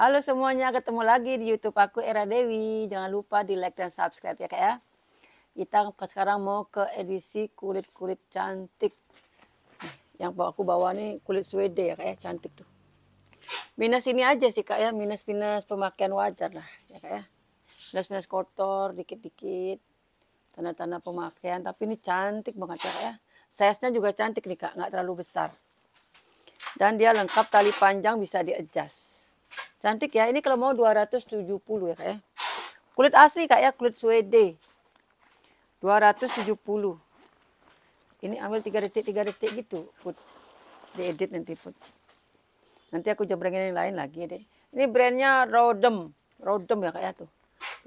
Halo semuanya, ketemu lagi di YouTube aku Era Dewi. Jangan lupa di like dan subscribe ya kak ya. Kita sekarang mau ke edisi kulit-kulit cantik. Yang aku bawa nih kulit Swede ya kak ya, cantik tuh. Minus ini aja sih kak ya, minus-minus pemakaian wajar lah ya kak ya. Minus-minus kotor, dikit-dikit. Tanda-tanda pemakaian, tapi ini cantik banget ya kak ya. Size-nya juga cantik nih kak, nggak terlalu besar. Dan dia lengkap tali panjang bisa di adjust Cantik ya. Ini kalau mau 270 ya kak ya. Kulit asli kak ya, kulit Swede. 270. Ini ambil 3 detik, 3 detik gitu. Put. Diedit nanti put. Nanti aku jembrengin yang lain lagi deh. Ini brandnya Rodem. Rodem ya kak ya tuh.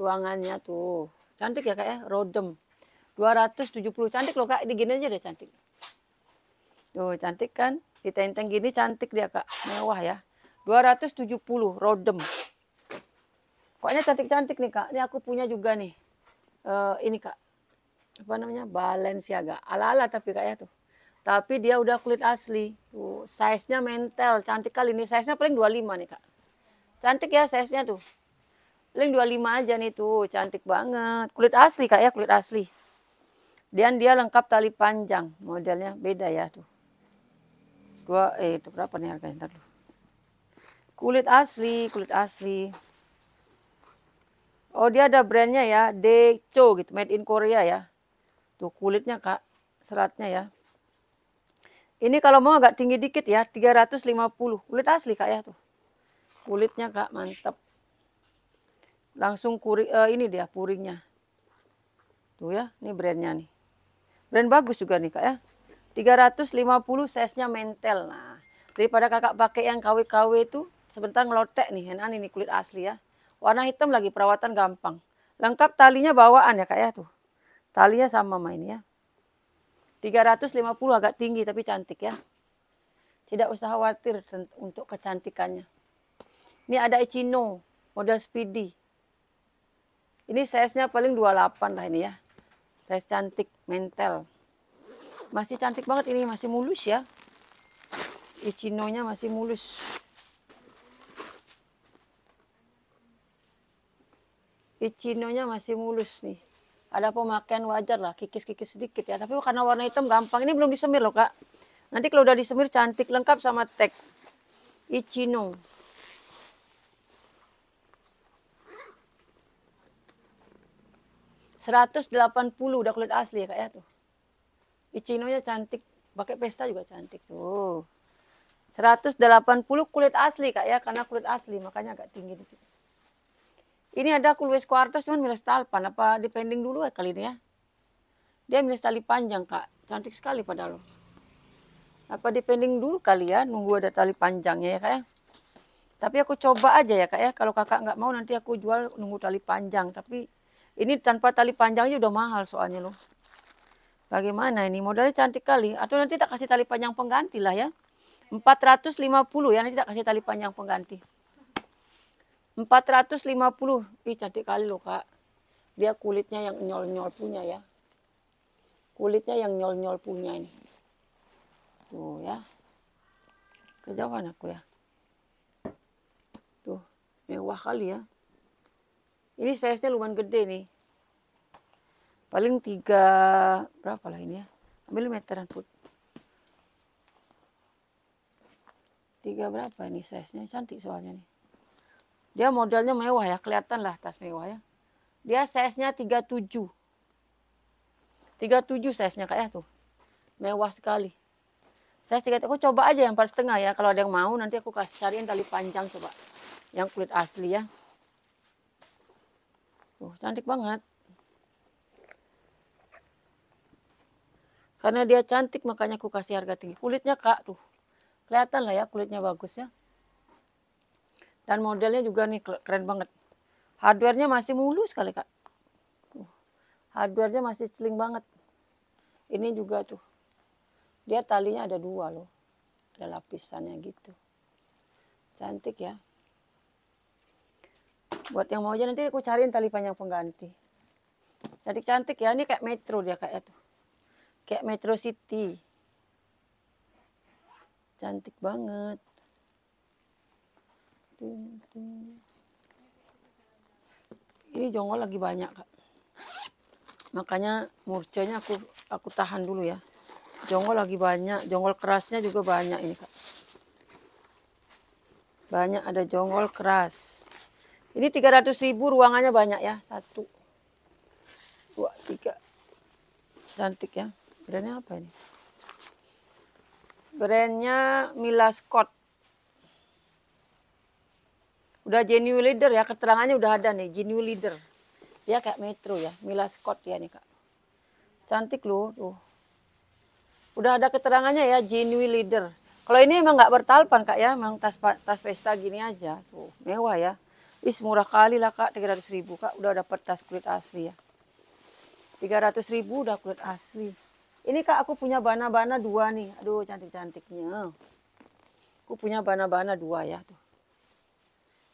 Ruangannya tuh. Cantik ya kak ya, Rodem. 270 cantik loh kak, ini gini aja deh cantik. Tuh cantik kan, ditenteng gini cantik dia kak, mewah ya. 270 rodem. Pokoknya cantik-cantik nih kak. Ini aku punya juga nih. Uh, ini kak. Apa namanya? Balenciaga. Ala-ala tapi kak ya tuh. Tapi dia udah kulit asli. Tuh, size-nya mentel. Cantik kali ini Size-nya paling 25 nih kak. Cantik ya size-nya tuh. Paling 25 aja nih tuh. Cantik banget. Kulit asli kak ya. Kulit asli. Dan dia lengkap tali panjang. Modelnya beda ya tuh. Dua, eh itu berapa nih harganya? Ntar Kulit asli, kulit asli. Oh dia ada brandnya ya, Deco gitu, made in Korea ya. Tuh kulitnya kak, seratnya ya. Ini kalau mau agak tinggi dikit ya, 350. Kulit asli kak ya tuh. Kulitnya kak, mantap. Langsung kuri, uh, ini dia puringnya. Tuh ya, ini brandnya nih. Brand bagus juga nih kak ya. 350 size-nya mentel. Nah, daripada kakak pakai yang KW-KW itu Sebentar ngelotek nih, enak ini kulit asli ya. Warna hitam lagi, perawatan gampang. Lengkap talinya bawaan ya kak ya tuh. Talinya sama main ya. 350 agak tinggi tapi cantik ya. Tidak usah khawatir untuk kecantikannya. Ini ada Echino, model Speedy. Ini size-nya paling 28 lah ini ya. Size cantik, mentel. Masih cantik banget ini, masih mulus ya. Echino-nya masih mulus. Picinonya ya, masih mulus nih. Ada pemakaian wajar lah, kikis-kikis sedikit ya. Tapi karena warna hitam gampang, ini belum disemir loh kak. Nanti kalau udah disemir cantik, lengkap sama tek Ichino. Seratus delapan puluh udah kulit asli ya kak ya tuh. Ichinonya cantik, pakai pesta juga cantik tuh. puluh kulit asli kak ya karena kulit asli makanya agak tinggi dikit. Ini ada aku Luis cuman milas talpan apa depending dulu ya kali ini ya. Dia milas tali panjang kak, cantik sekali padahal. Apa depending dulu kali ya, nunggu ada tali panjangnya ya kak ya. Tapi aku coba aja ya kak ya, kalau kakak nggak mau nanti aku jual nunggu tali panjang. Tapi ini tanpa tali panjangnya udah mahal soalnya loh. Bagaimana ini, modalnya cantik kali. Atau nanti tak kasih tali panjang pengganti lah ya. 450 ya, nanti tak kasih tali panjang pengganti. 450. Ih, cantik kali loh, Kak. Dia kulitnya yang nyol-nyol punya ya. Kulitnya yang nyol-nyol punya ini. Tuh ya. Kejauhan aku ya. Tuh, mewah kali ya. Ini size-nya lumayan gede nih. Paling tiga berapa lah ini ya? Ambil meteran put. Tiga berapa ini size-nya? Cantik soalnya nih. Dia modelnya mewah ya, kelihatan lah tas mewah ya. Dia size-nya 37. 37 size-nya kayak ya, tuh. Mewah sekali. Saya tiga aku coba aja yang empat setengah ya. Kalau ada yang mau nanti aku kasih cariin tali panjang coba. Yang kulit asli ya. Tuh, cantik banget. Karena dia cantik makanya aku kasih harga tinggi. Kulitnya kak tuh. Kelihatan lah ya kulitnya bagus ya. Dan modelnya juga nih keren banget. Hardwarenya masih mulus sekali kak. Hardwarenya masih celing banget. Ini juga tuh. Dia talinya ada dua loh. Ada lapisannya gitu. Cantik ya. Buat yang mau aja nanti aku cariin tali panjang pengganti. Cantik-cantik ya. Ini kayak metro dia kayak ya, tuh. Kayak metro city. Cantik banget ini jongol lagi banyak kak makanya murjanya aku aku tahan dulu ya Jongol lagi banyak jongol kerasnya juga banyak ini kak banyak ada jongol keras ini 300 ribu ruangannya banyak ya satu dua tiga cantik ya brandnya apa ini brandnya Mila Scott udah genuine leader ya keterangannya udah ada nih genuine leader dia kayak metro ya Mila Scott ya nih kak cantik loh tuh udah ada keterangannya ya genuine leader kalau ini emang nggak bertalpan kak ya emang tas tas pesta gini aja tuh mewah ya is murah kali lah kak ratus ribu kak udah dapet tas kulit asli ya ratus ribu udah kulit asli ini kak aku punya bana-bana dua nih aduh cantik-cantiknya aku punya bana-bana dua ya tuh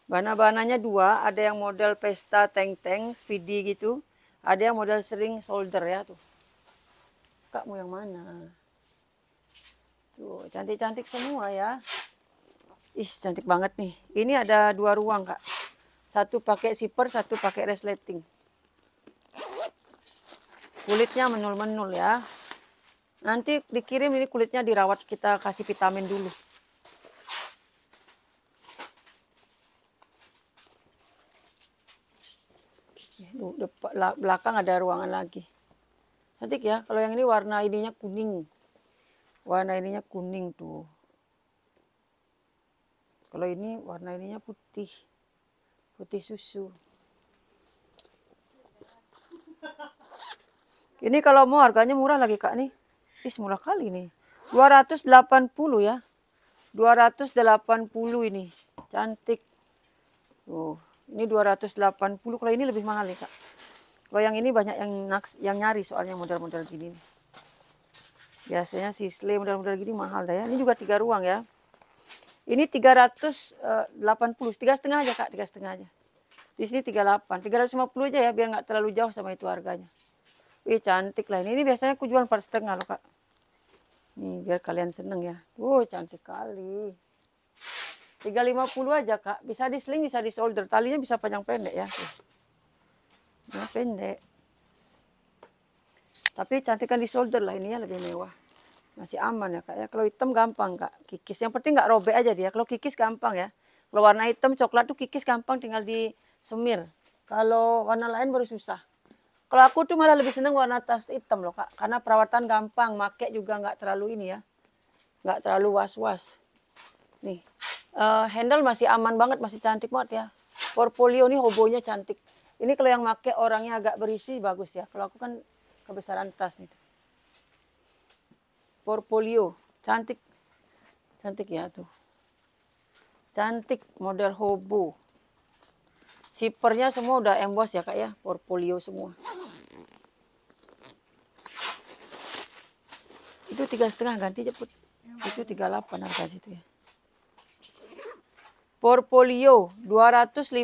bahan bananya dua, ada yang model pesta tank-tank, speedy gitu. Ada yang model sering solder ya tuh. Kak mau yang mana? Tuh, cantik-cantik semua ya. Ih, cantik banget nih. Ini ada dua ruang, Kak. Satu pakai zipper, satu pakai resleting. Kulitnya menul-menul ya. Nanti dikirim ini kulitnya dirawat, kita kasih vitamin dulu. belakang ada ruangan lagi. Cantik ya. Kalau yang ini warna ininya kuning. Warna ininya kuning tuh. Kalau ini warna ininya putih. Putih susu. Ini kalau mau harganya murah lagi Kak nih. Is murah kali nih. 280 ya. 280 ini. Cantik. Tuh, ini 280. Kalau ini lebih mahal nih Kak. Kalau yang ini banyak yang naks, yang nyari soalnya model-model gini. Biasanya sisle model-model gini mahal dah ya. Ini juga tiga ruang ya. Ini 380, eh, tiga setengah aja kak, tiga setengah aja. Di sini 38, 350 aja ya biar nggak terlalu jauh sama itu harganya. Wih cantik lah ini. Ini biasanya aku jual empat setengah loh kak. Nih biar kalian seneng ya. Wuh cantik kali. 350 aja kak. Bisa di sling, bisa di solder. Talinya bisa panjang pendek ya. Ini pendek. Tapi cantikan di shoulder lah ini ya lebih mewah. Masih aman ya kak ya. Kalau hitam gampang kak kikis. Yang penting nggak robek aja dia. Kalau kikis gampang ya. Kalau warna hitam coklat tuh kikis gampang tinggal di semir. Kalau warna lain baru susah. Kalau aku tuh malah lebih seneng warna tas hitam loh kak. Karena perawatan gampang. Make juga nggak terlalu ini ya. Nggak terlalu was-was. Nih. Uh, handle masih aman banget. Masih cantik banget ya. Portfolio nih hobonya cantik. Ini kalau yang pakai orangnya agak berisi bagus ya. Kalau aku kan kebesaran tas nih. Portfolio, cantik. Cantik ya tuh. Cantik model hobo. Sipernya semua udah emboss ya Kak ya, portfolio semua. Itu tiga setengah ganti cepet. Itu tiga delapan harga situ ya. Portfolio 250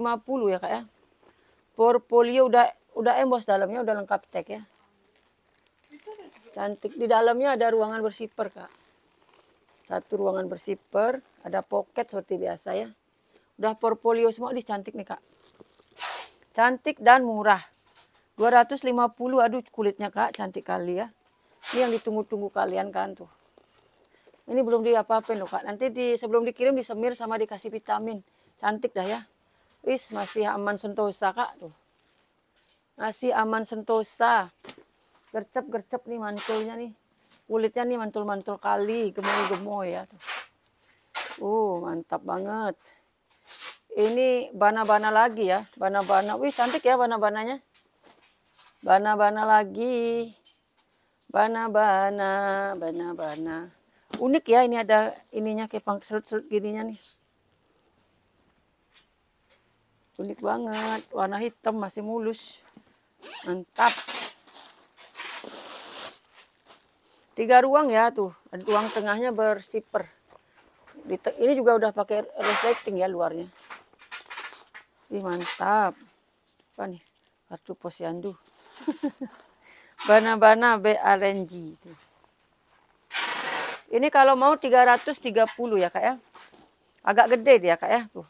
ya Kak ya portfolio udah udah embos dalamnya udah lengkap tag ya cantik di dalamnya ada ruangan bersiper kak satu ruangan bersiper ada pocket seperti biasa ya udah portfolio semua di cantik nih kak cantik dan murah 250 aduh kulitnya kak cantik kali ya ini yang ditunggu-tunggu kalian kan tuh ini belum diapa-apain loh kak nanti di sebelum dikirim disemir sama dikasih vitamin cantik dah ya Wis masih aman sentosa kak tuh. Masih aman sentosa. Gercep-gercep nih mantulnya nih. Kulitnya nih mantul-mantul kali, gemoy-gemoy ya tuh. Uh, mantap banget. Ini bana-bana lagi ya, bana-bana. Wih, cantik ya bana-bananya. Bana-bana lagi. Bana-bana, bana-bana. Unik ya ini ada ininya kayak pang serut-serut gininya nih unik banget warna hitam masih mulus mantap tiga ruang ya tuh ruang tengahnya bersiper ini juga udah pakai reflecting ya luarnya ini mantap apa nih kartu posyandu bana-bana b RNG ini kalau mau 330 ya kak ya agak gede dia kak ya tuh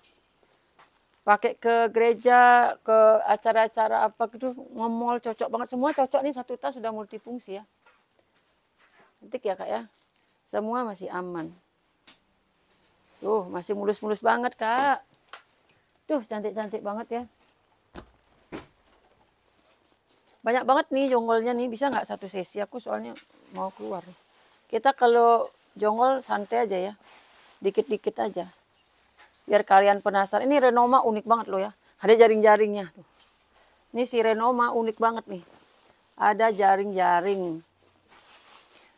pakai ke gereja, ke acara-acara apa gitu, ngemol cocok banget. Semua cocok nih satu tas sudah multifungsi ya. Nanti ya kak ya. Semua masih aman. Tuh masih mulus-mulus banget kak. Tuh cantik-cantik banget ya. Banyak banget nih jonggolnya nih. Bisa nggak satu sesi? Aku soalnya mau keluar. Kita kalau jonggol santai aja ya. Dikit-dikit aja biar kalian penasaran. Ini renoma unik banget loh ya. Ada jaring-jaringnya. Ini si renoma unik banget nih. Ada jaring-jaring.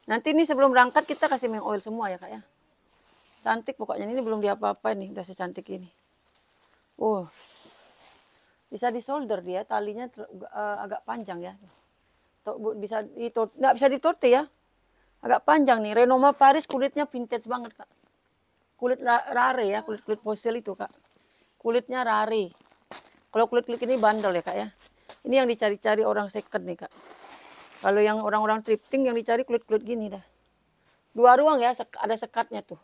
Nanti ini sebelum berangkat kita kasih minyak oil semua ya kak ya. Cantik pokoknya. Ini belum diapa-apa nih. Udah secantik ini. Uh. Bisa disolder dia. Talinya uh, agak panjang ya. Bisa itu Nggak bisa ditorti ya. Agak panjang nih. Renoma Paris kulitnya vintage banget kak kulit rare ya, kulit-kulit fosil itu kak. Kulitnya rare. Kalau kulit-kulit ini bandel ya kak ya. Ini yang dicari-cari orang second nih kak. Kalau yang orang-orang tripting yang dicari kulit-kulit gini dah. Dua ruang ya, ada sekatnya tuh.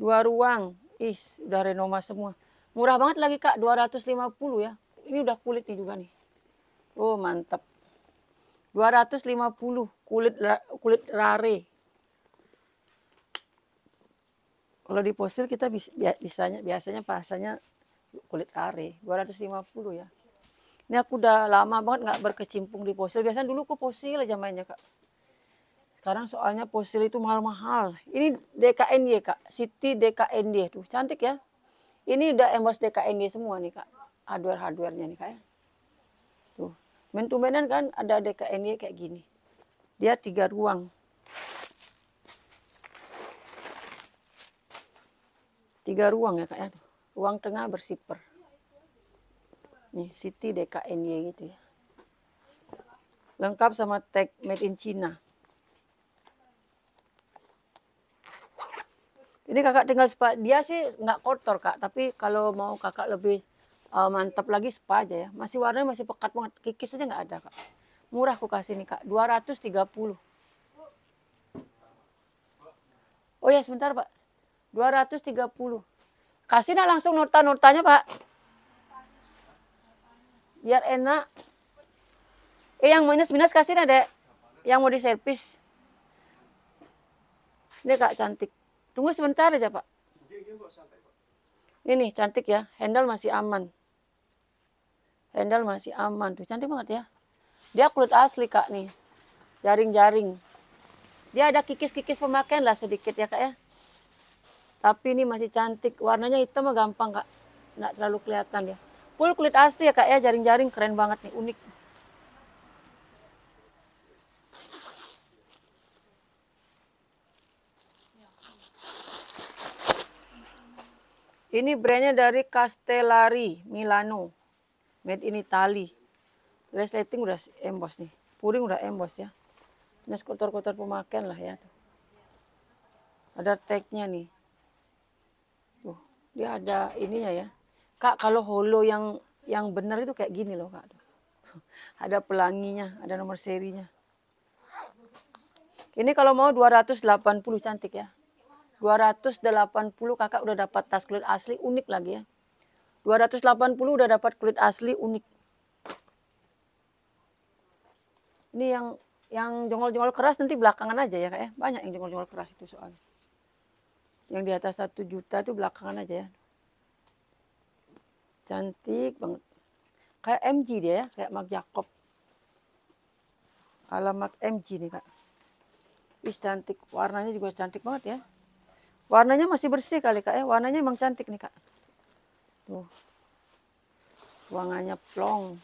Dua ruang. is udah renoma semua. Murah banget lagi kak, 250 ya. Ini udah kulit nih juga nih. Oh mantap. 250 kulit kulit rare Kalau di posil kita biasanya biasanya pasanya kulit kare 250 ya. Ini aku udah lama banget nggak berkecimpung di posil. Biasanya dulu aku posil aja mainnya kak. Sekarang soalnya posil itu mahal-mahal. Ini DKNY kak, City DKNY tuh cantik ya. Ini udah emos DKNY semua nih kak, hardware hardwarenya nih kak ya. Tuh, mentumenan kan ada DKNY kayak gini. Dia tiga ruang. tiga ruang ya kak ya ruang tengah bersiper nih City DKNY gitu ya lengkap sama tag made in China ini kakak tinggal spa dia sih nggak kotor kak tapi kalau mau kakak lebih uh, mantap lagi spa aja ya masih warnanya masih pekat banget kikis aja nggak ada kak murah aku kasih nih kak 230 oh ya sebentar pak 230. Kasih nak langsung nurta-nurtanya, Pak. Biar enak. Eh, yang minus-minus kasih nak, Dek. Yang mau diservis. Ini Kak cantik. Tunggu sebentar aja, Pak. Ini cantik ya. Handle masih aman. Handle masih aman. Tuh, cantik banget ya. Dia kulit asli, Kak, nih. Jaring-jaring dia ada kikis-kikis pemakaian lah sedikit ya kak ya. Tapi ini masih cantik. Warnanya hitam mah gampang kak. Nggak terlalu kelihatan ya. Full kulit asli ya kak ya. Jaring-jaring keren banget nih. Unik. Ini brandnya dari Castellari Milano. Made in Italy. Resleting udah emboss nih. Puring udah emboss ya. Ini kotor-kotor pemakaian lah ya. Ada tagnya nih. Dia ada ininya ya. Kak, kalau holo yang yang benar itu kayak gini loh, Kak. Ada pelanginya, ada nomor serinya. Ini kalau mau 280 cantik ya. 280 kakak udah dapat tas kulit asli unik lagi ya. 280 udah dapat kulit asli unik. Ini yang yang jongol-jongol keras nanti belakangan aja ya kak ya. Banyak yang jongol-jongol keras itu soalnya. Yang di atas satu juta tuh belakangan aja ya. Cantik banget. Kayak MG dia ya, kayak Mark Jacob. Alamat MG nih kak. Wih cantik, warnanya juga cantik banget ya. Warnanya masih bersih kali kak ya, warnanya emang cantik nih kak. Tuh, ruangannya plong.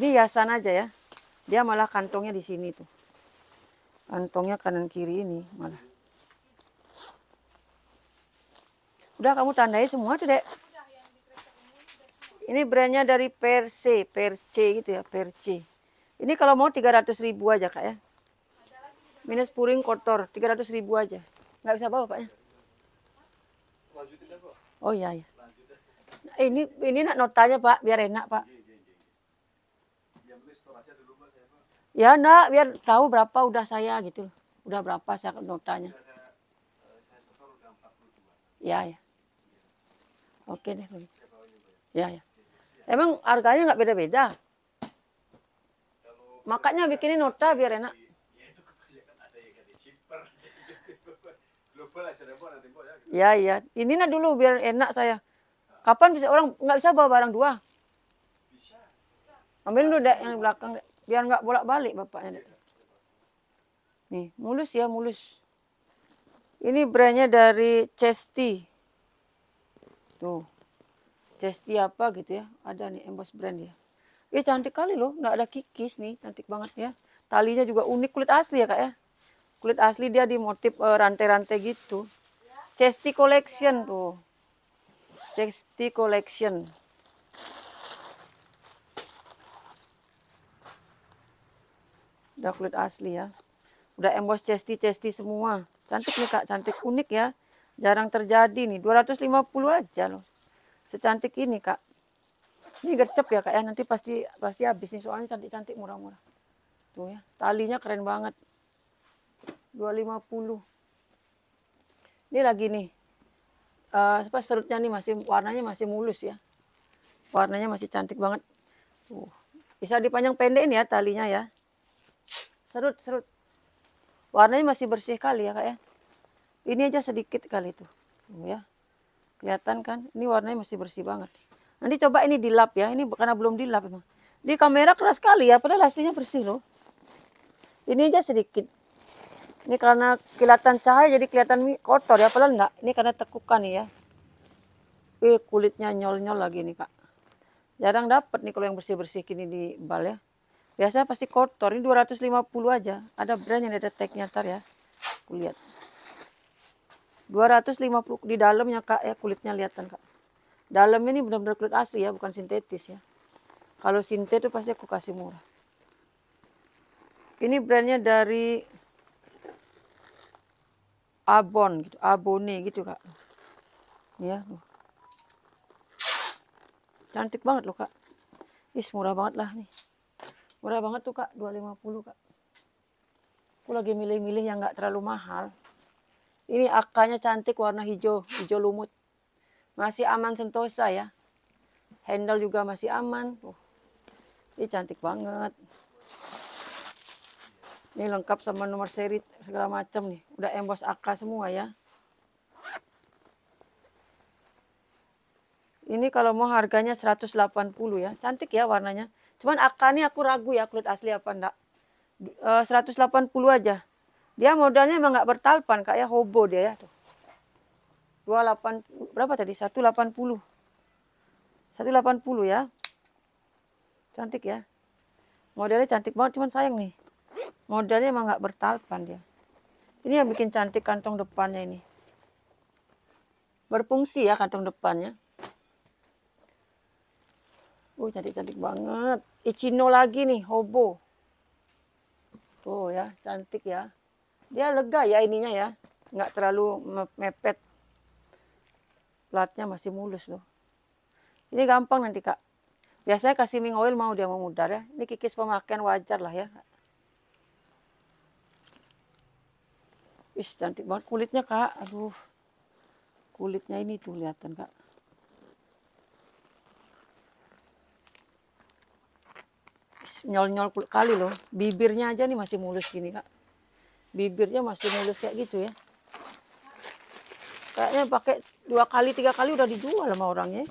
Ini hiasan aja ya. Dia malah kantongnya di sini tuh. Kantongnya kanan kiri ini malah. Udah kamu tandai semua tuh, Dek. Ini brandnya dari Perse, Perce gitu ya, Perce. Ini kalau mau 300 ribu aja, Kak ya. Minus puring kotor, 300 ribu aja. Nggak bisa bawa, pak ya Oh iya, iya. Nah, ini ini nak notanya, Pak, biar enak, Pak. Ya, nak, biar tahu berapa udah saya gitu Udah berapa saya notanya. Ya, ya. Oke deh. Gitu. Ya, ya. Emang harganya nggak beda-beda? Makanya bikinin nota biar enak. Ya, ya. Ini nah dulu biar enak saya. Kapan bisa orang nggak bisa bawa barang dua? Ambil dulu deh yang belakang dek. biar nggak bolak-balik bapaknya dek. Nih, mulus ya, mulus. Ini brandnya dari Chesty. Tuh. Jesti apa gitu ya. Ada nih emboss brand ya. Ya cantik kali loh. Nggak ada kikis nih. Cantik banget ya. Talinya juga unik. Kulit asli ya kak ya. Kulit asli dia di motif eh, rantai-rantai gitu. Chesty Collection tuh. Chesty Collection. Udah kulit asli ya. Udah emboss chesty-chesty semua. Cantik nih kak. Cantik unik ya. Jarang terjadi nih, 250 aja loh. Secantik ini, Kak. Ini gercep ya, Kak ya. Nanti pasti pasti habis nih, soalnya cantik-cantik murah-murah. Tuh ya, talinya keren banget. 250. Ini lagi nih. Uh, apa serutnya nih masih warnanya masih mulus ya. Warnanya masih cantik banget. uh Bisa dipanjang pendek ini ya talinya ya. Serut, serut. Warnanya masih bersih kali ya, Kak ya ini aja sedikit kali tuh ya kelihatan kan ini warnanya masih bersih banget nanti coba ini dilap ya ini karena belum dilap emang di kamera keras sekali ya padahal aslinya bersih loh ini aja sedikit ini karena kelihatan cahaya jadi kelihatan kotor ya padahal enggak ini karena tekukan ya Eh kulitnya nyol-nyol lagi nih kak jarang dapat nih kalau yang bersih-bersih gini di bal ya biasanya pasti kotor ini 250 aja ada brand yang ada tag ntar ya Kulihat. 250 di dalamnya kak ya kulitnya lihatan kak dalam ini benar-benar kulit asli ya bukan sintetis ya kalau sintet itu pasti aku kasih murah ini brandnya dari Abon gitu Abone gitu kak ya cantik banget loh kak is murah banget lah nih murah banget tuh kak 250 kak aku lagi milih-milih yang nggak terlalu mahal ini akarnya cantik warna hijau, hijau lumut. Masih aman sentosa ya. Handle juga masih aman. Uh, ini cantik banget. Ini lengkap sama nomor seri segala macam nih. Udah emboss akar semua ya. Ini kalau mau harganya 180 ya. Cantik ya warnanya. Cuman akarnya aku ragu ya kulit asli apa enggak. E, eh, 180 aja. Dia modalnya emang nggak bertalpan, kayak ya, hobo dia ya tuh. 28 berapa tadi? 180. 180 ya. Cantik ya. modalnya cantik banget, cuman sayang nih. modalnya emang nggak bertalpan dia. Ini yang bikin cantik kantong depannya ini. Berfungsi ya kantong depannya. Uh, cantik-cantik banget. Ichino lagi nih, hobo. Tuh ya, cantik ya. Dia lega ya ininya ya. Nggak terlalu mepet. Platnya masih mulus loh. Ini gampang nanti kak. Biasanya kasih ming oil mau dia mau memudar ya. Ini kikis pemakaian wajar lah ya. Wis cantik banget kulitnya kak. Aduh. Kulitnya ini tuh kelihatan kak. nyol-nyol kali loh. Bibirnya aja nih masih mulus gini kak bibirnya masih mulus kayak gitu ya kayaknya pakai dua kali tiga kali udah dijual sama orangnya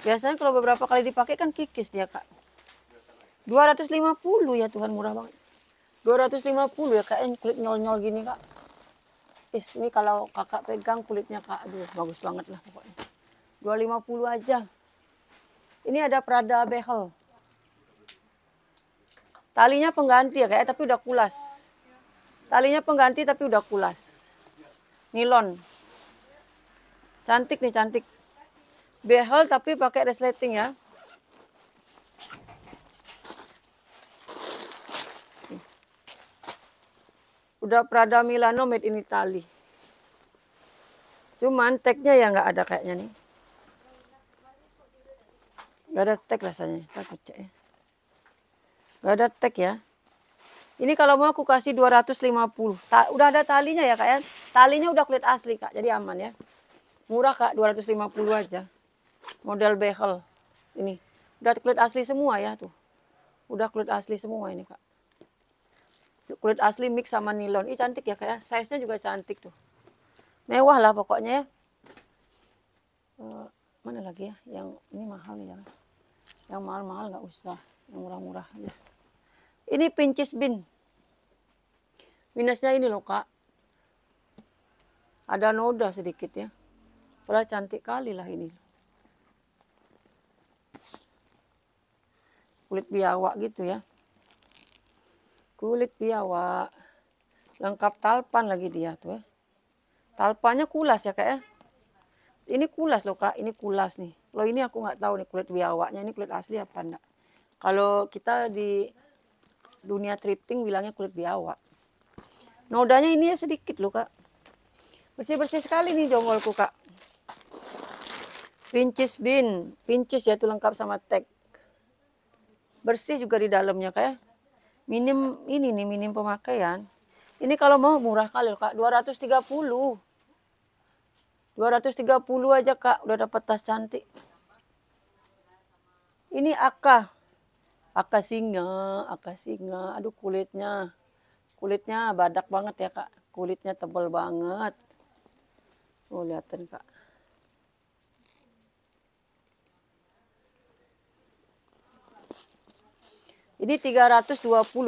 biasanya kalau beberapa kali dipakai kan kikis dia kak 250 ya Tuhan murah banget 250 ya kayaknya kulit nyol-nyol gini kak Is, ini kalau kakak pegang kulitnya kak aduh bagus banget lah pokoknya 250 aja ini ada Prada behel talinya pengganti ya kayak ya, tapi udah kulas Talinya pengganti tapi udah kulas. Nilon. Cantik nih, cantik. Behel tapi pakai resleting ya. Udah Prada Milano made in Italy. Cuman tagnya ya nggak ada kayaknya nih. Nggak ada tag rasanya. Ya. Nggak ada tag ya. Ini kalau mau aku kasih 250. Ta udah ada talinya ya kak ya. Talinya udah kulit asli kak, jadi aman ya. Murah kak, 250 aja. Model behel. Ini. Udah kulit asli semua ya tuh. Udah kulit asli semua ini kak. Kulit asli mix sama nilon. Ih cantik ya kak ya. Size-nya juga cantik tuh. Mewah lah pokoknya ya. E, mana lagi ya yang ini mahal ya yang mahal-mahal nggak usah yang murah-murah aja ini pincis bin. Minusnya ini loh kak. Ada noda sedikit ya. Pula cantik kali lah ini. Kulit biawak gitu ya. Kulit biawak. Lengkap talpan lagi dia tuh ya. Talpannya kulas ya kak ya. Ini kulas loh kak, ini kulas nih. Loh ini aku nggak tahu nih kulit biawaknya, ini kulit asli apa enggak. Kalau kita di dunia tripping, bilangnya kulit biawak. Nodanya ini ya sedikit loh kak. Bersih-bersih sekali nih jonggolku kak. Pincis bin, pincis ya itu lengkap sama tag. Bersih juga di dalamnya kak ya. Minim ini nih, minim pemakaian. Ini kalau mau murah kali loh kak, 230. 230 aja kak, udah dapat tas cantik. Ini akah Aka singa, aka singa. Aduh kulitnya. Kulitnya badak banget ya, Kak. Kulitnya tebal banget. Oh, lihatin, Kak. Ini 320.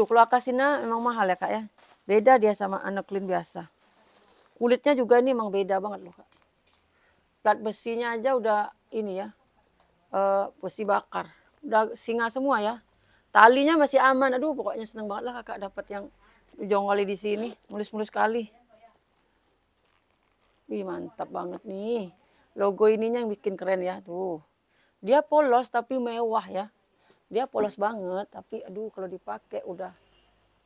Kalau singa emang mahal ya, Kak ya. Beda dia sama anak aneklin biasa. Kulitnya juga ini emang beda banget loh, Kak. Plat besinya aja udah ini ya. Uh, besi bakar. Udah singa semua ya. Talinya masih aman. Aduh, pokoknya seneng banget lah kakak dapat yang jonggoli di sini. Mulus-mulus kali. Wih, mantap banget nih. Logo ininya yang bikin keren ya. Tuh. Dia polos tapi mewah ya. Dia polos banget. Tapi aduh, kalau dipakai udah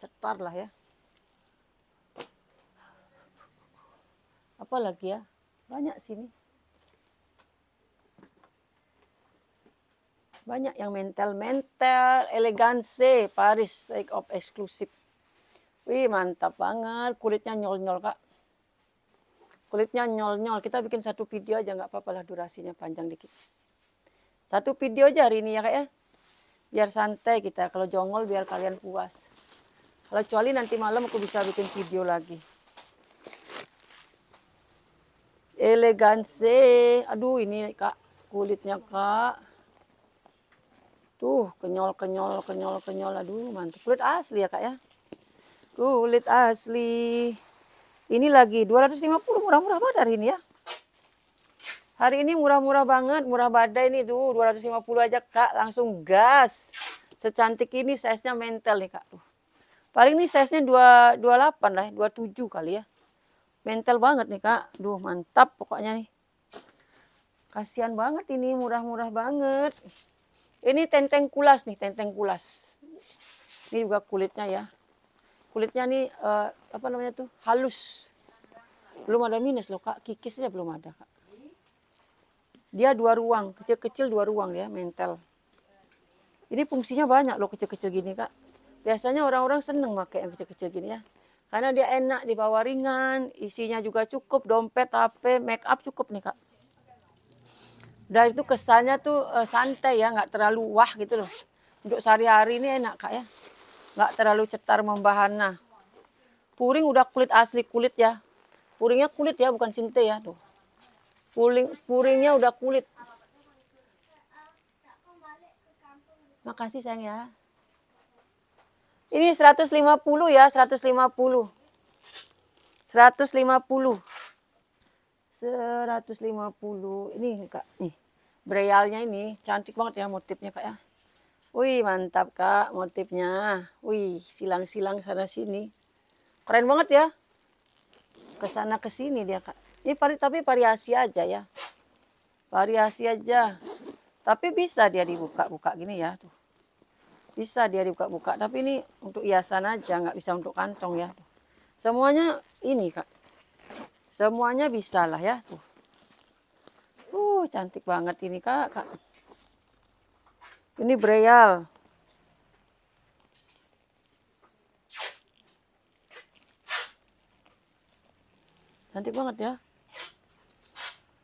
cetar lah ya. Apa lagi ya. Banyak sini. banyak yang mental-mental, elegansi, Paris Take of Exclusive. Wih, mantap banget. Kulitnya nyol-nyol, Kak. Kulitnya nyol-nyol. Kita bikin satu video aja, nggak apa-apa lah durasinya panjang dikit. Satu video aja hari ini ya, Kak ya. Biar santai kita. Kalau jongol biar kalian puas. Kalau kecuali nanti malam aku bisa bikin video lagi. Elegansi. Aduh, ini Kak. Kulitnya, Kak Tuh, kenyol, kenyol, kenyol, kenyol. Aduh, mantap. Kulit asli ya, Kak ya. Kulit asli. Ini lagi 250 murah-murah banget hari ini ya. Hari ini murah-murah banget, murah badai ini tuh 250 aja Kak, langsung gas. Secantik ini size-nya mental nih Kak tuh. Paling ini size-nya 28 lah, 27 kali ya. Mental banget nih Kak. Duh, mantap pokoknya nih. Kasihan banget ini murah-murah banget. Ini tenteng kulas nih, tenteng kulas. Ini juga kulitnya ya. Kulitnya nih uh, apa namanya tuh? halus. Belum ada minus loh, Kak. Kikisnya belum ada, Kak. Dia dua ruang, kecil-kecil dua ruang ya, mental. Ini fungsinya banyak loh kecil-kecil gini, Kak. Biasanya orang-orang seneng pakai yang kecil-kecil gini ya. Karena dia enak dibawa ringan, isinya juga cukup, dompet, HP, make up cukup nih, Kak. Dari itu kesannya tuh uh, santai ya nggak terlalu wah gitu loh untuk sehari-hari ini enak kak ya nggak terlalu cetar membahana puring udah kulit asli kulit ya puringnya kulit ya bukan sinte ya tuh puring puringnya udah kulit makasih sayang ya ini 150 ya 150 150 150 ini kak nih brealnya ini cantik banget ya motifnya kak ya wih mantap kak motifnya wih silang-silang sana sini keren banget ya kesana kesini dia kak ini pari, tapi variasi aja ya variasi aja tapi bisa dia dibuka-buka gini ya tuh bisa dia dibuka-buka tapi ini untuk hiasan aja nggak bisa untuk kantong ya semuanya ini kak Semuanya bisa lah ya. Tuh. Uh, cantik banget ini, Kak. Kak. Ini Breyal. Cantik banget ya.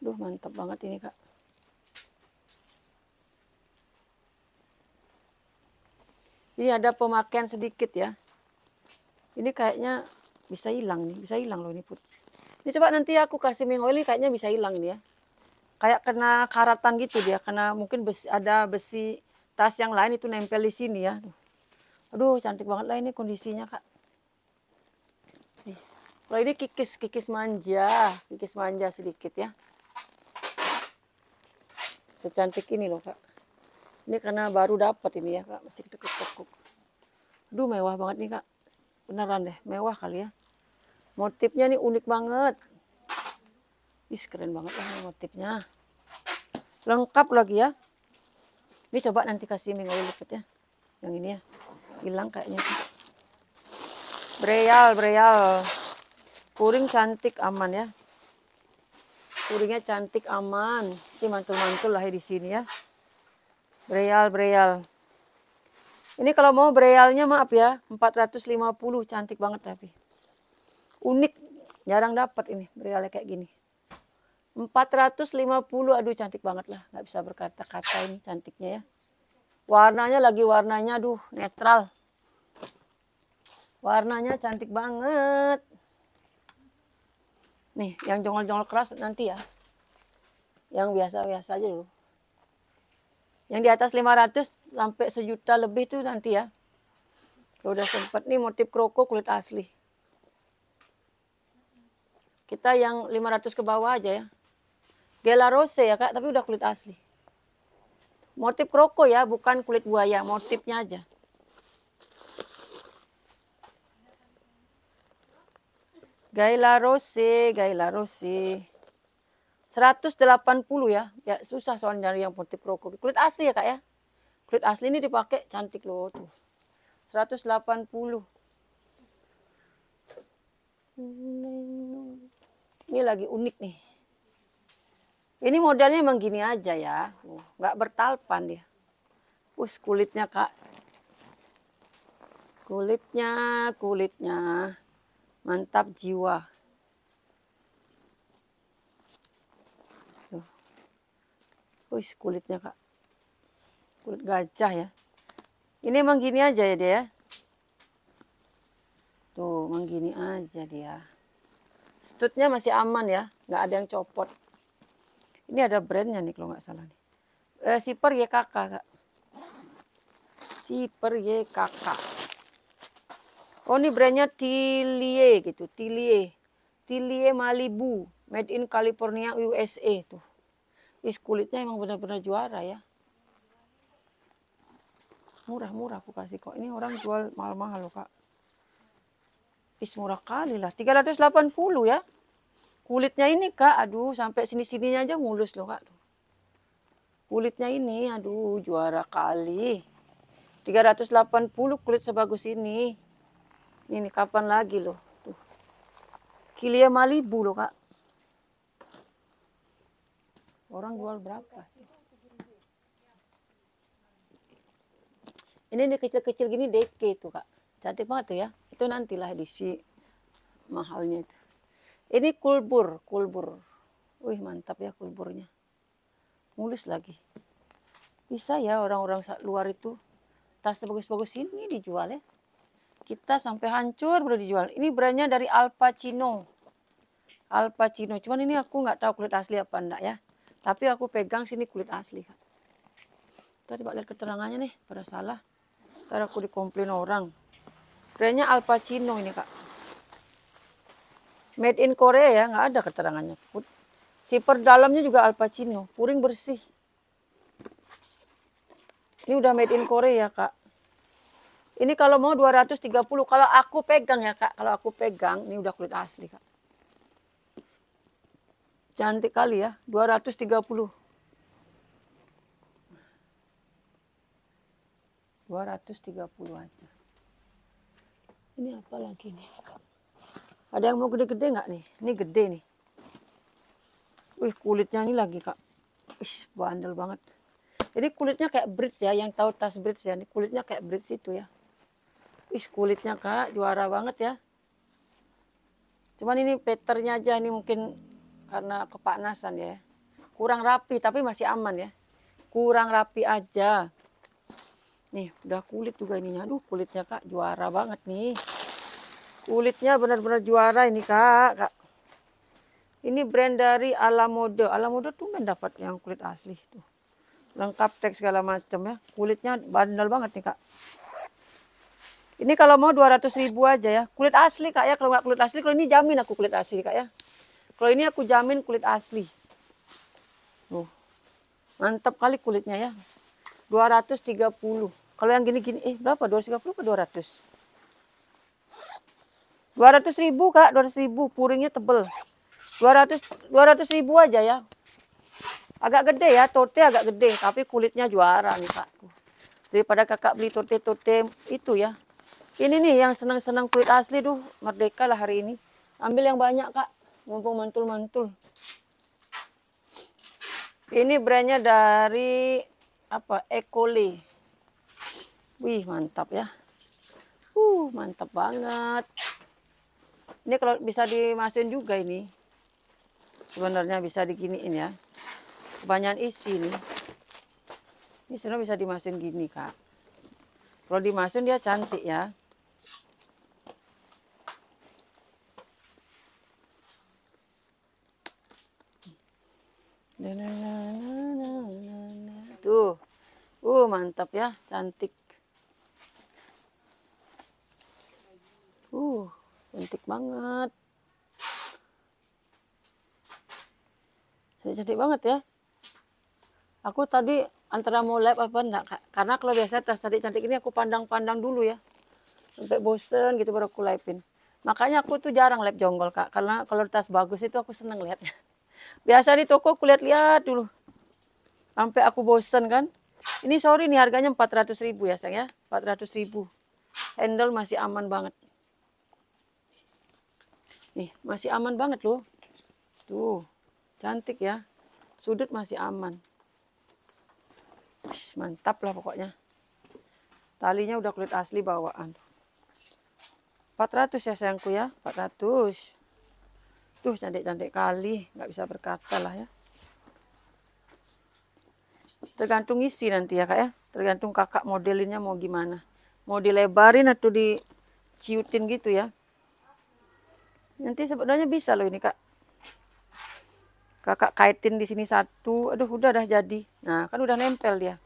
Duh, mantap banget ini, Kak. Ini ada pemakaian sedikit ya. Ini kayaknya bisa hilang nih, bisa hilang loh ini putih. Ini ya, coba nanti aku kasih minyak oil kayaknya bisa hilang ini ya. Kayak kena karatan gitu dia, kena mungkin besi, ada besi tas yang lain itu nempel di sini ya. Aduh, cantik banget lah ini kondisinya kak. Kalau ini kikis, kikis manja, kikis manja sedikit ya. Secantik ini loh kak. Ini karena baru dapat ini ya kak, masih ketukuk-tukuk. Aduh mewah banget nih kak, beneran deh, mewah kali ya. Motifnya nih unik banget. Ih, keren banget lah motifnya. Lengkap lagi ya. Ini coba nanti kasih minggu lipat ya. Yang ini ya. Hilang kayaknya. breal breal, Kuring cantik aman ya. Kuringnya cantik aman. Ini mantul-mantul lah ya di sini ya. breal breal. Ini kalau mau breyalnya maaf ya, 450 cantik banget tapi unik jarang dapat ini berilai kayak gini 450 aduh cantik banget lah nggak bisa berkata-kata ini cantiknya ya warnanya lagi warnanya aduh netral warnanya cantik banget nih yang jongol-jongol keras nanti ya yang biasa-biasa aja dulu yang di atas 500 sampai sejuta lebih tuh nanti ya kalau udah sempet nih motif kroko kulit asli kita yang 500 ke bawah aja ya. Gela rose ya kak, tapi udah kulit asli. Motif kroko ya, bukan kulit buaya, motifnya aja. Gaila Rose, Gaila Rose. 180 ya. Ya susah soal nyari yang motif kroko. Kulit asli ya, Kak ya. Kulit asli ini dipakai cantik loh tuh. 180. Ini lagi unik nih. Ini modelnya emang gini aja ya. Nggak bertalpan dia. Us kulitnya kak. Kulitnya, kulitnya. Mantap jiwa. Pus Us kulitnya kak. Kulit gajah ya. Ini emang gini aja ya dia. Ya? Tuh, emang gini aja dia. Studnya masih aman ya, nggak ada yang copot. Ini ada brandnya nih kalau nggak salah nih. Eh, Siper YKK Siper YKK. Oh ini brandnya Tilie gitu, Tilie. Tilie Malibu, made in California USA tuh. Is kulitnya emang benar-benar juara ya. Murah-murah aku kasih kok. Ini orang jual mahal-mahal loh kak tipis murah kali lah. 380 ya. Kulitnya ini kak, aduh sampai sini-sininya aja mulus loh kak. Kulitnya ini, aduh juara kali. 380 kulit sebagus ini. Ini kapan lagi loh. Tuh. Kilia Malibu loh kak. Orang jual berapa? Ini kecil-kecil gini deke itu kak. Cantik banget tuh ya itu nantilah diisi mahalnya itu. Ini kulbur, kulbur. Wih mantap ya kulburnya. Mulus lagi. Bisa ya orang-orang luar itu tas bagus-bagus ini dijual ya. Kita sampai hancur baru dijual. Ini brandnya dari alpacino, alpacino. Cuman ini aku nggak tahu kulit asli apa enggak ya. Tapi aku pegang sini kulit asli. Kita coba lihat keterangannya nih, pada salah. Ntar aku dikomplain orang. Brandnya Al Pacino ini kak. Made in Korea ya, nggak ada keterangannya. Siper dalamnya juga Al Pacino, puring bersih. Ini udah made in Korea ya kak. Ini kalau mau 230, kalau aku pegang ya kak, kalau aku pegang, ini udah kulit asli kak. Cantik kali ya, 230. 230 aja ini apa lagi nih ada yang mau gede-gede nggak nih ini gede nih wih kulitnya ini lagi kak Ish, bandel banget jadi kulitnya kayak bridge ya yang tahu tas bridge ya ini kulitnya kayak bridge itu ya wih kulitnya kak juara banget ya cuman ini peternya aja ini mungkin karena kepanasan ya kurang rapi tapi masih aman ya kurang rapi aja nih udah kulit juga ininya aduh kulitnya kak juara banget nih Kulitnya benar-benar juara ini kak, kak. Ini brand dari Alamode. Alamode tuh mendapat kan yang kulit asli tuh. Lengkap teks segala macam ya. Kulitnya bandel banget nih kak. Ini kalau mau 200 ribu aja ya. Kulit asli kak ya. Kalau nggak kulit asli, kalau ini jamin aku kulit asli kak ya. Kalau ini aku jamin kulit asli. Tuh. Mantap kali kulitnya ya. 230. Kalau yang gini-gini, eh berapa? 230 ke 200? 200 ribu kak, 200 ribu, puringnya tebel. 200, 200 ribu aja ya. Agak gede ya, torte agak gede, tapi kulitnya juara nih kak. Daripada kakak beli torte-torte itu ya. Ini nih yang senang-senang kulit asli tuh, merdeka lah hari ini. Ambil yang banyak kak, mumpung mantul-mantul. Ini brandnya dari apa? Ecole. Wih mantap ya. Uh mantap banget. Ini kalau bisa dimasukin juga ini. Sebenarnya bisa diginiin ya. Kebanyakan isi nih. Ini sebenarnya bisa dimasukin gini, Kak. Kalau dimasukin dia cantik ya. Tuh. Uh, mantap ya, cantik. Uh cantik banget cantik banget ya aku tadi antara mau live apa enggak karena kalau biasa tas cantik cantik ini aku pandang-pandang dulu ya sampai bosen gitu baru aku livein makanya aku tuh jarang live jonggol kak karena kalau tas bagus itu aku seneng liatnya biasa di toko aku lihat-lihat dulu sampai aku bosen kan ini sorry nih harganya 400 ribu ya sayang ya 400 ribu handle masih aman banget Nih, masih aman banget loh. Tuh, cantik ya. Sudut masih aman. Ush, mantap lah pokoknya. Talinya udah kulit asli bawaan. 400 ya sayangku ya, 400. Tuh, cantik-cantik kali. Nggak bisa berkata lah ya. Tergantung isi nanti ya kak ya. Tergantung kakak modelinnya mau gimana. Mau dilebarin atau diciutin gitu ya. Nanti sebenarnya bisa loh ini kak. Kakak kaitin di sini satu. Aduh udah dah jadi. Nah kan udah nempel dia.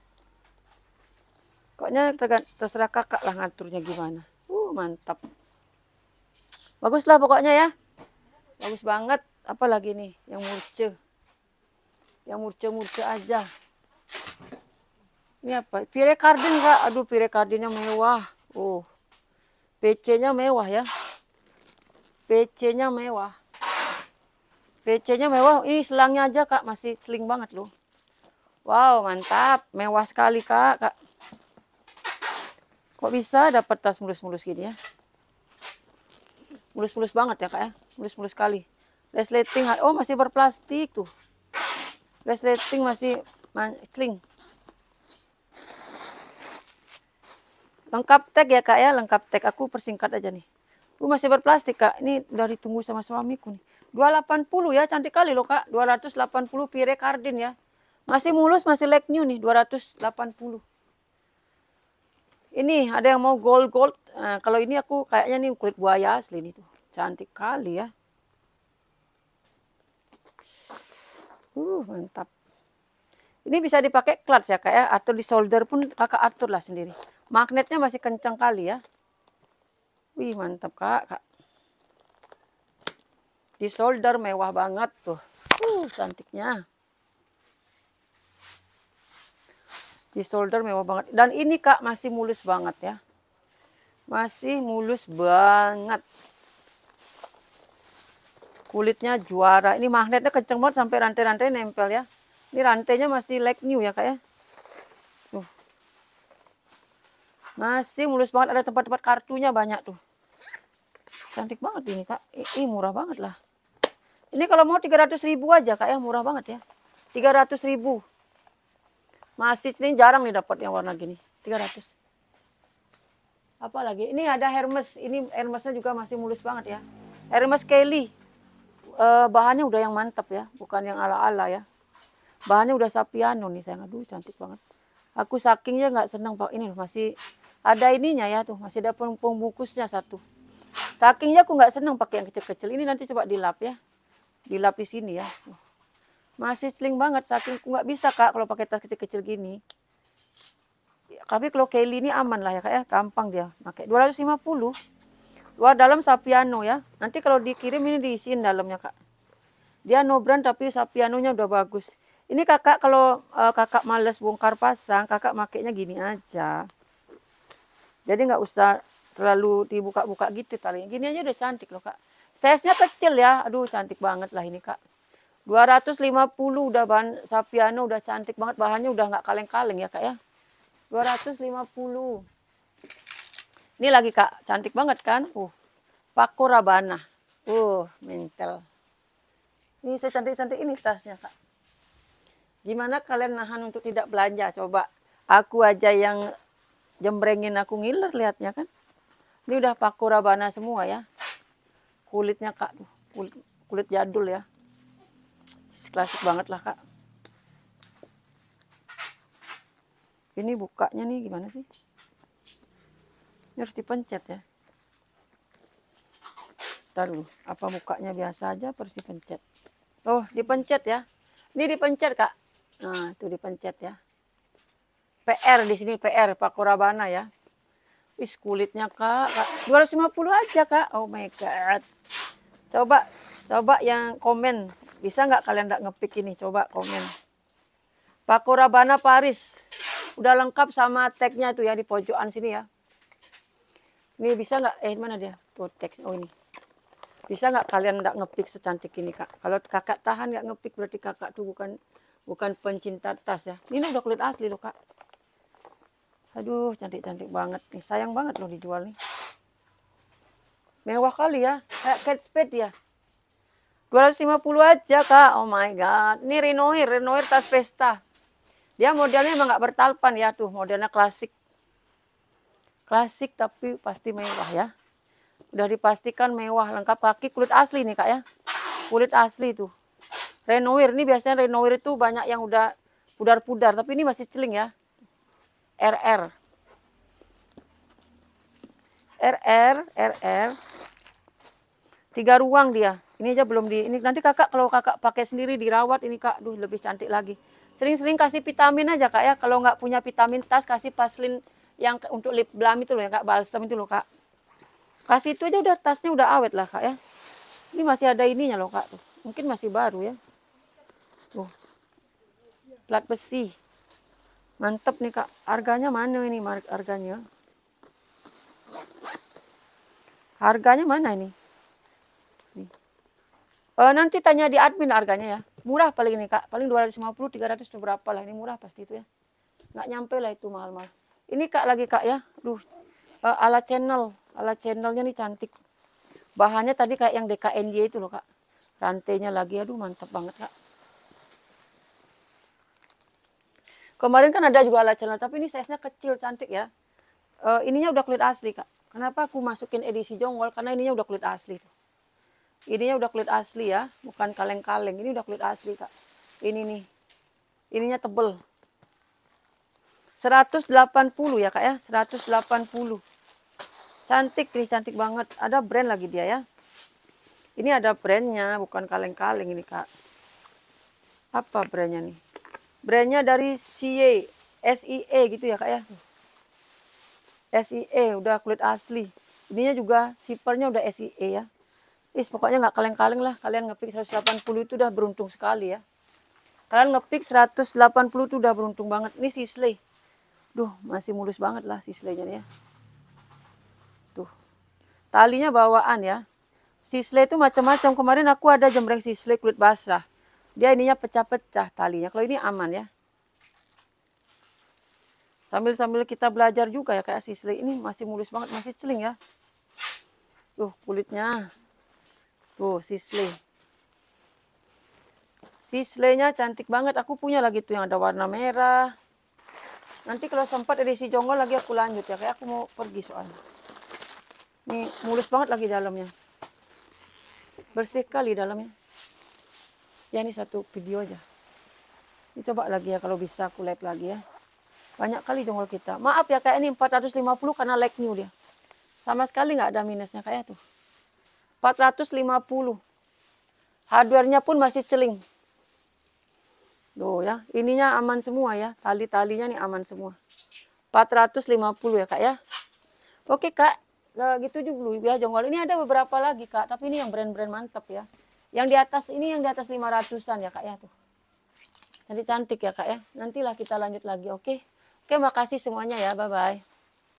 Koknya terserah kakak lah ngaturnya gimana. Uh mantap. Bagus lah pokoknya ya. Bagus banget. Apalagi nih yang murce. Yang murce-murce aja. Ini apa? Pire kardin kak. Aduh pire kardinnya mewah. Oh. PC-nya mewah ya pc nya mewah. pc nya mewah. Ini selangnya aja, Kak. Masih seling banget loh. Wow, mantap. Mewah sekali, Kak. Kak. Kok bisa dapat tas mulus-mulus gini ya? Mulus-mulus banget ya, Kak ya. Mulus-mulus sekali. Resleting, oh masih berplastik tuh. Resleting masih seling. Lengkap tag ya, Kak ya. Lengkap tag. Aku persingkat aja nih. Lu masih berplastik kak, ini dari tunggu sama suamiku nih. 280 ya, cantik kali loh kak. 280 pire kardin ya. Masih mulus, masih like new nih, 280. Ini ada yang mau gold-gold. Nah, kalau ini aku kayaknya nih kulit buaya asli nih tuh. Cantik kali ya. Uh, mantap. Ini bisa dipakai clutch ya kak ya, atau di solder pun kakak atur lah sendiri. Magnetnya masih kencang kali ya. Wih, mantap, Kak. Kak. Di solder mewah banget tuh. Uh, cantiknya. Di solder mewah banget. Dan ini, Kak, masih mulus banget ya. Masih mulus banget. Kulitnya juara. Ini magnetnya kenceng banget sampai rantai-rantai nempel ya. Ini rantainya masih like new ya, Kak ya. Masih mulus banget. Ada tempat-tempat kartunya banyak tuh. Cantik banget ini, Kak. Ih, murah banget lah. Ini kalau mau 300 ribu aja, Kak. Ya, murah banget ya. 300 ribu. Masih ini jarang nih dapat yang warna gini. 300. Apa lagi? Ini ada Hermes. Ini Hermesnya juga masih mulus banget ya. Hermes Kelly. Eh, bahannya udah yang mantap ya. Bukan yang ala-ala ya. Bahannya udah sapiano nih sayang. Aduh cantik banget. Aku sakingnya nggak seneng. Ini masih ada ininya ya tuh masih ada pembungkusnya satu sakingnya aku nggak seneng pakai yang kecil-kecil ini nanti coba dilap ya dilap di sini ya masih celing banget saking aku nggak bisa kak kalau pakai tas kecil-kecil gini tapi kalau Kelly ini aman lah ya kak ya gampang dia pakai 250 dua dalam sapiano ya nanti kalau dikirim ini diisiin dalamnya kak dia no brand tapi sapianonya udah bagus ini kakak kalau uh, kakak males bongkar pasang kakak makainya gini aja jadi nggak usah terlalu dibuka-buka gitu talinya. Gini aja udah cantik loh kak. Size-nya kecil ya. Aduh cantik banget lah ini kak. 250 udah bahan sapiano udah cantik banget. Bahannya udah nggak kaleng-kaleng ya kak ya. 250. Ini lagi kak. Cantik banget kan. Uh. Paku Rabana. Uh mentel. Ini secantik-cantik ini tasnya kak. Gimana kalian nahan untuk tidak belanja? Coba aku aja yang jembrengin aku ngiler liatnya kan. Ini udah paku rabana semua ya. Kulitnya kak, kulit, kulit jadul ya. Klasik banget lah kak. Ini bukanya nih gimana sih? Ini harus dipencet ya. Ntar dulu, apa mukanya biasa aja harus dipencet. Oh, dipencet ya. Ini dipencet kak. Nah, itu dipencet ya. PR di sini PR Pak Kurabana ya. Wis kulitnya kak, kak 250 aja kak. Oh my god. Coba coba yang komen bisa nggak kalian nggak ngepick ini? Coba komen. Pak Kurabana Paris udah lengkap sama tagnya tuh ya di pojokan sini ya. Ini bisa nggak? Eh mana dia? Tuh tag Oh ini. Bisa nggak kalian nggak ngepick secantik ini kak? Kalau kakak tahan nggak ngepick berarti kakak tuh bukan bukan pencinta tas ya. Ini udah kulit asli loh kak. Aduh, cantik-cantik banget nih. Sayang banget loh dijual nih. Mewah kali ya. Kayak cat spade ya. 250 aja, Kak. Oh my God. Ini Renoir. Renoir tas pesta. Dia modelnya emang gak bertalpan ya. Tuh, modelnya klasik. Klasik tapi pasti mewah ya. Udah dipastikan mewah. Lengkap kaki kulit asli nih, Kak ya. Kulit asli tuh. Renoir. Ini biasanya Renoir itu banyak yang udah pudar-pudar. Tapi ini masih celing ya RR. RR, RR. Tiga ruang dia. Ini aja belum di ini nanti Kakak kalau Kakak pakai sendiri dirawat ini Kak, duh lebih cantik lagi. Sering-sering kasih vitamin aja Kak ya. Kalau nggak punya vitamin tas kasih paslin yang untuk lip balm itu loh ya Kak, balsam itu loh Kak. Kasih itu aja udah tasnya udah awet lah Kak ya. Ini masih ada ininya loh Kak Mungkin masih baru ya. Tuh. Plat besi. Mantap nih kak. Harganya mana ini harganya? Harganya mana ini? Nih. Uh, nanti tanya di admin harganya ya. Murah paling ini kak. Paling 250, 300 itu berapa lah. Ini murah pasti itu ya. Nggak nyampe lah itu mahal-mahal. Ini kak lagi kak ya. Duh, uh, ala channel. Ala channelnya nih cantik. Bahannya tadi kayak yang DKNJ itu loh kak. Rantainya lagi. Aduh mantap banget kak. Kemarin kan ada juga alat celana, tapi ini size-nya kecil, cantik ya. E, ininya udah kulit asli, Kak. Kenapa aku masukin edisi jonggol? Karena ininya udah kulit asli. Tuh. Ininya udah kulit asli ya, bukan kaleng-kaleng. Ini udah kulit asli, Kak. Ini nih. Ininya tebel. 180 ya, Kak ya. 180. Cantik nih, cantik banget. Ada brand lagi dia ya. Ini ada brandnya, bukan kaleng-kaleng ini, Kak. Apa brandnya nih? Brandnya dari CIE, SIE gitu ya kak ya. SIE udah kulit asli. Ininya juga sipernya udah SIE ya. Is pokoknya nggak kaleng-kaleng lah. Kalian ngepick 180 itu udah beruntung sekali ya. Kalian ngepick 180 itu udah beruntung banget. Ini sisley, Duh, masih mulus banget lah sisleynya ya. Tuh. Talinya bawaan ya. sisley itu macam-macam. Kemarin aku ada jembreng sisley kulit basah dia ininya pecah-pecah talinya. Kalau ini aman ya. Sambil-sambil kita belajar juga ya kayak sisli ini masih mulus banget, masih celing ya. Tuh kulitnya. Tuh sisli. Sislenya cantik banget. Aku punya lagi tuh yang ada warna merah. Nanti kalau sempat edisi jonggol lagi aku lanjut ya. Kayak aku mau pergi soalnya. Ini mulus banget lagi dalamnya. Bersih kali dalamnya ya ini satu video aja ini coba lagi ya kalau bisa aku live lagi ya banyak kali jongkol kita maaf ya kayak ini 450 karena like new dia sama sekali nggak ada minusnya kayak tuh 450 hardwarenya pun masih celing tuh ya ininya aman semua ya tali-talinya nih aman semua 450 ya kak ya oke kak nah, gitu juga dulu ya jongkol ini ada beberapa lagi kak tapi ini yang brand-brand mantap ya yang di atas ini yang di atas 500-an ya kak ya tuh. nanti cantik ya kak ya. Nantilah kita lanjut lagi oke. Okay? Oke okay, makasih semuanya ya bye bye.